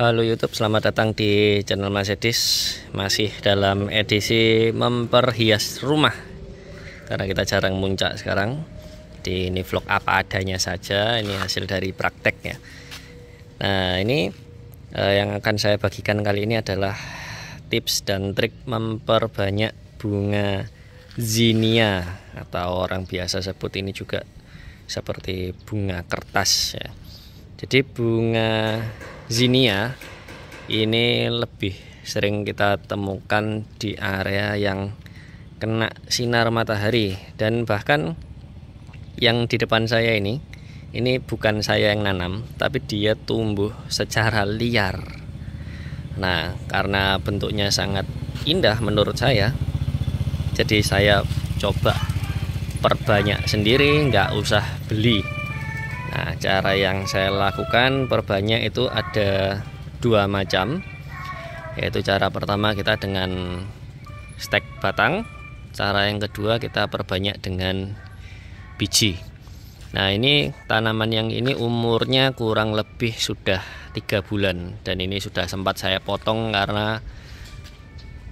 Halo YouTube, selamat datang di channel Mas Edis Masih dalam edisi memperhias rumah Karena kita jarang muncak sekarang Di ini vlog apa adanya saja Ini hasil dari prakteknya Nah ini eh, yang akan saya bagikan kali ini adalah Tips dan trik memperbanyak bunga zinia Atau orang biasa sebut ini juga seperti bunga kertas ya Jadi bunga Zinia ini lebih sering kita temukan di area yang kena sinar matahari dan bahkan yang di depan saya ini ini bukan saya yang nanam tapi dia tumbuh secara liar nah karena bentuknya sangat indah menurut saya jadi saya coba perbanyak sendiri nggak usah beli Nah, cara yang saya lakukan perbanyak itu ada dua macam. Yaitu cara pertama kita dengan stek batang, cara yang kedua kita perbanyak dengan biji. Nah, ini tanaman yang ini umurnya kurang lebih sudah tiga bulan dan ini sudah sempat saya potong karena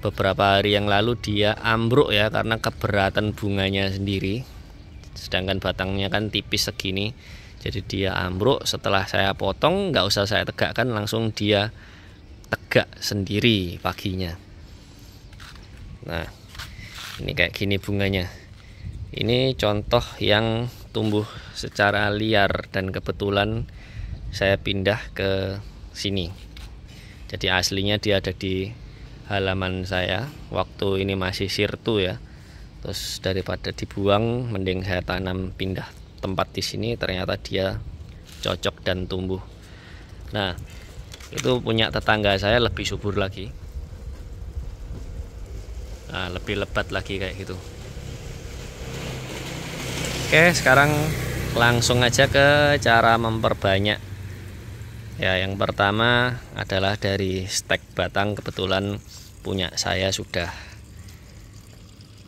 beberapa hari yang lalu dia ambruk ya karena keberatan bunganya sendiri. Sedangkan batangnya kan tipis segini jadi dia ambruk setelah saya potong nggak usah saya tegakkan langsung dia tegak sendiri paginya nah ini kayak gini bunganya ini contoh yang tumbuh secara liar dan kebetulan saya pindah ke sini jadi aslinya dia ada di halaman saya waktu ini masih sirtu ya terus daripada dibuang mending saya tanam pindah tempat di sini ternyata dia cocok dan tumbuh nah itu punya tetangga saya lebih subur lagi nah, lebih lebat lagi kayak gitu oke sekarang langsung aja ke cara memperbanyak ya yang pertama adalah dari stek batang kebetulan punya saya sudah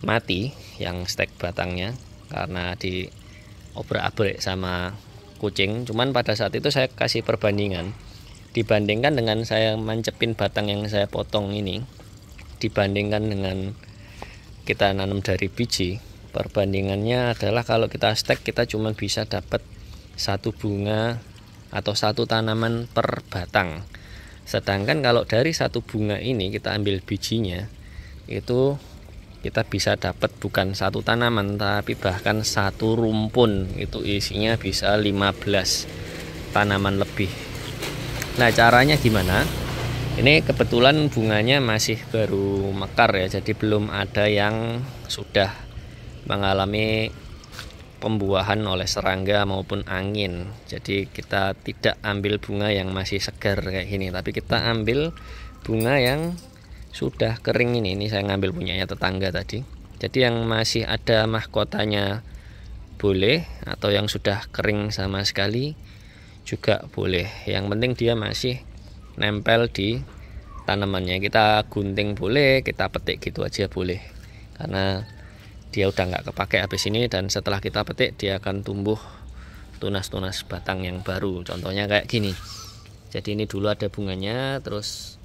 mati yang stek batangnya karena di obrak-abrik sama kucing cuman pada saat itu saya kasih perbandingan dibandingkan dengan saya mancepin batang yang saya potong ini dibandingkan dengan kita nanam dari biji perbandingannya adalah kalau kita stek kita cuma bisa dapat satu bunga atau satu tanaman per batang sedangkan kalau dari satu bunga ini kita ambil bijinya itu kita bisa dapat bukan satu tanaman tapi bahkan satu rumpun itu isinya bisa 15 tanaman lebih nah caranya gimana ini kebetulan bunganya masih baru mekar ya jadi belum ada yang sudah mengalami pembuahan oleh serangga maupun angin jadi kita tidak ambil bunga yang masih segar kayak gini tapi kita ambil bunga yang sudah kering ini ini saya ngambil punyanya tetangga tadi jadi yang masih ada mahkotanya boleh atau yang sudah kering sama sekali juga boleh yang penting dia masih nempel di tanamannya kita gunting boleh kita petik gitu aja boleh karena dia udah nggak kepake habis ini dan setelah kita petik dia akan tumbuh tunas-tunas batang yang baru contohnya kayak gini jadi ini dulu ada bunganya terus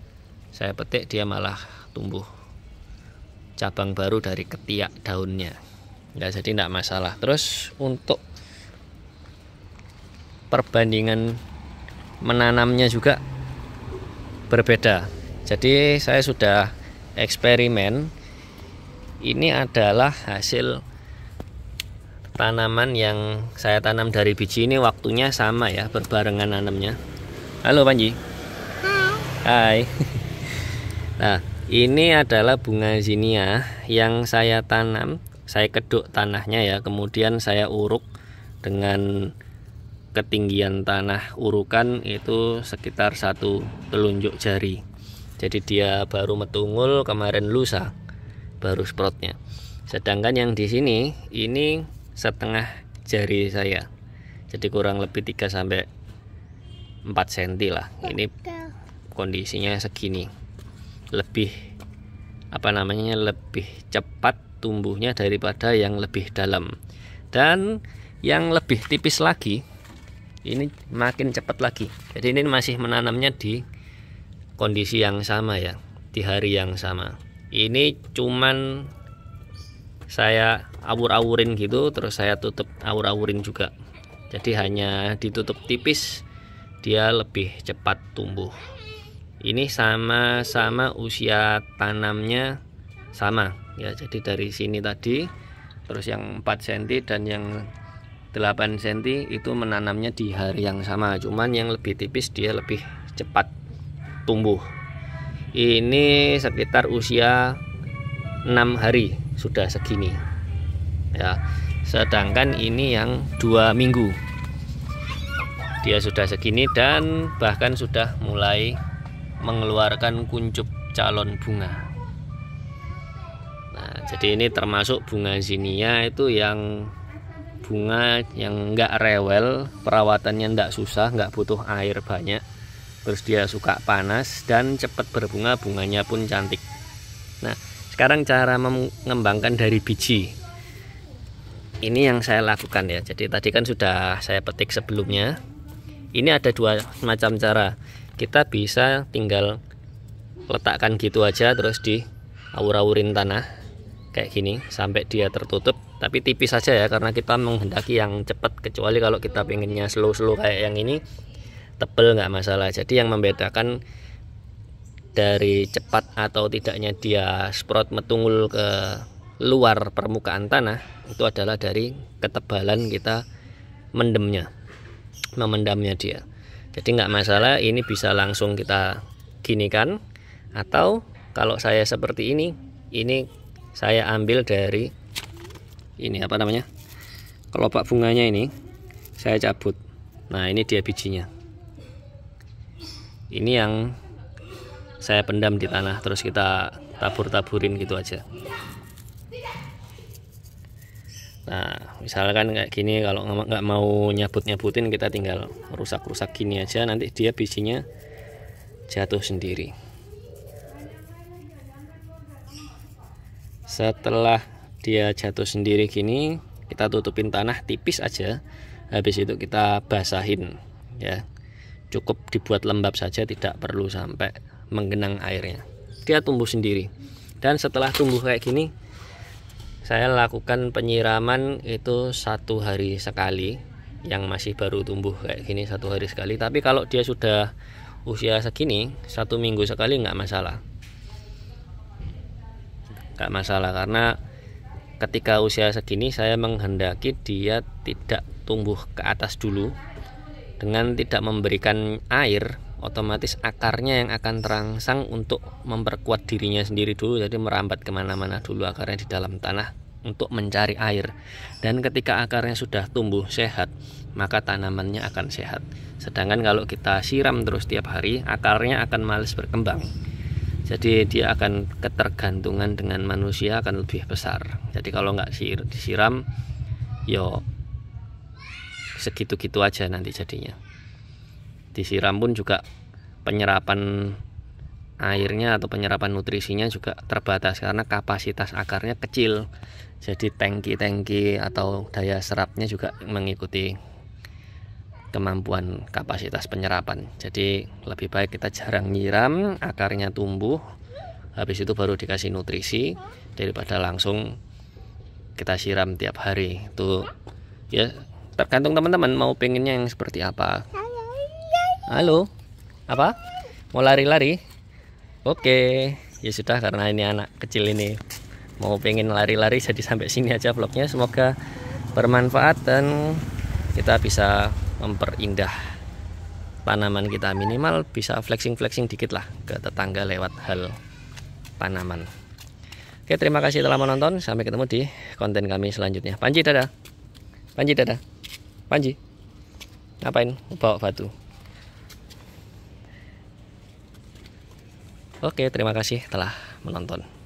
saya petik dia malah tumbuh cabang baru dari ketiak daunnya nggak jadi tidak masalah terus untuk perbandingan menanamnya juga berbeda jadi saya sudah eksperimen ini adalah hasil tanaman yang saya tanam dari biji ini waktunya sama ya berbarengan nanamnya halo Panji Hai, Hai. Nah, ini adalah bunga zinnia yang saya tanam, saya keduk tanahnya ya, kemudian saya uruk dengan ketinggian tanah urukan itu sekitar satu telunjuk jari. Jadi dia baru metungul kemarin lusa, baru sproutnya. Sedangkan yang di sini ini setengah jari saya. Jadi kurang lebih 3 sampai 4 cm lah. Ini kondisinya segini lebih apa namanya lebih cepat tumbuhnya daripada yang lebih dalam dan yang lebih tipis lagi ini makin cepat lagi jadi ini masih menanamnya di kondisi yang sama ya di hari yang sama ini cuman saya awur-awurin gitu terus saya tutup awur-awurin juga jadi hanya ditutup tipis dia lebih cepat tumbuh ini sama-sama usia tanamnya sama ya jadi dari sini tadi terus yang 4 cm dan yang 8 cm itu menanamnya di hari yang sama cuman yang lebih tipis dia lebih cepat tumbuh ini sekitar usia 6 hari sudah segini ya sedangkan ini yang dua minggu dia sudah segini dan bahkan sudah mulai mengeluarkan kuncup calon bunga. Nah, jadi ini termasuk bunga zinia itu yang bunga yang enggak rewel, perawatannya enggak susah, enggak butuh air banyak. Terus dia suka panas dan cepat berbunga, bunganya pun cantik. Nah, sekarang cara mengembangkan dari biji. Ini yang saya lakukan ya. Jadi tadi kan sudah saya petik sebelumnya. Ini ada dua macam cara kita bisa tinggal letakkan gitu aja terus di aur-aurin tanah kayak gini sampai dia tertutup tapi tipis saja ya karena kita menghendaki yang cepat kecuali kalau kita pengennya slow-slow kayak yang ini tebel nggak masalah jadi yang membedakan dari cepat atau tidaknya dia sprout metungul ke luar permukaan tanah itu adalah dari ketebalan kita mendemnya memendamnya dia jadi nggak masalah ini bisa langsung kita ginikan atau kalau saya seperti ini ini saya ambil dari ini apa namanya kelopak bunganya ini saya cabut nah ini dia bijinya ini yang saya pendam di tanah terus kita tabur-taburin gitu aja Nah, misalkan kayak gini kalau nggak mau nyabut-nyabutin kita tinggal rusak-rusak gini aja nanti dia bisinya jatuh sendiri. Setelah dia jatuh sendiri gini, kita tutupin tanah tipis aja. Habis itu kita basahin ya. Cukup dibuat lembab saja tidak perlu sampai menggenang airnya. Dia tumbuh sendiri. Dan setelah tumbuh kayak gini, saya lakukan penyiraman itu satu hari sekali yang masih baru tumbuh kayak gini satu hari sekali tapi kalau dia sudah usia segini satu minggu sekali nggak masalah nggak masalah karena ketika usia segini saya menghendaki dia tidak tumbuh ke atas dulu dengan tidak memberikan air otomatis akarnya yang akan terangsang untuk memperkuat dirinya sendiri dulu jadi merambat kemana-mana dulu akarnya di dalam tanah untuk mencari air dan ketika akarnya sudah tumbuh sehat maka tanamannya akan sehat sedangkan kalau kita siram terus tiap hari akarnya akan males berkembang jadi dia akan ketergantungan dengan manusia akan lebih besar jadi kalau nggak disiram yo segitu-gitu aja nanti jadinya disiram pun juga penyerapan airnya atau penyerapan nutrisinya juga terbatas karena kapasitas akarnya kecil jadi tangki-tangki atau daya serapnya juga mengikuti kemampuan kapasitas penyerapan jadi lebih baik kita jarang nyiram akarnya tumbuh habis itu baru dikasih nutrisi daripada langsung kita siram tiap hari itu ya tergantung teman-teman mau pengennya yang seperti apa Halo. Apa? Mau lari-lari? Oke. Ya sudah karena ini anak kecil ini mau pengen lari-lari jadi sampai sini aja vlognya. Semoga bermanfaat dan kita bisa memperindah tanaman kita minimal bisa flexing-flexing dikit lah ke tetangga lewat hal tanaman. Oke, terima kasih telah menonton. Sampai ketemu di konten kami selanjutnya. Panji dadah. Panji dadah. Panji. Ngapain? Bawa batu. Oke, terima kasih telah menonton.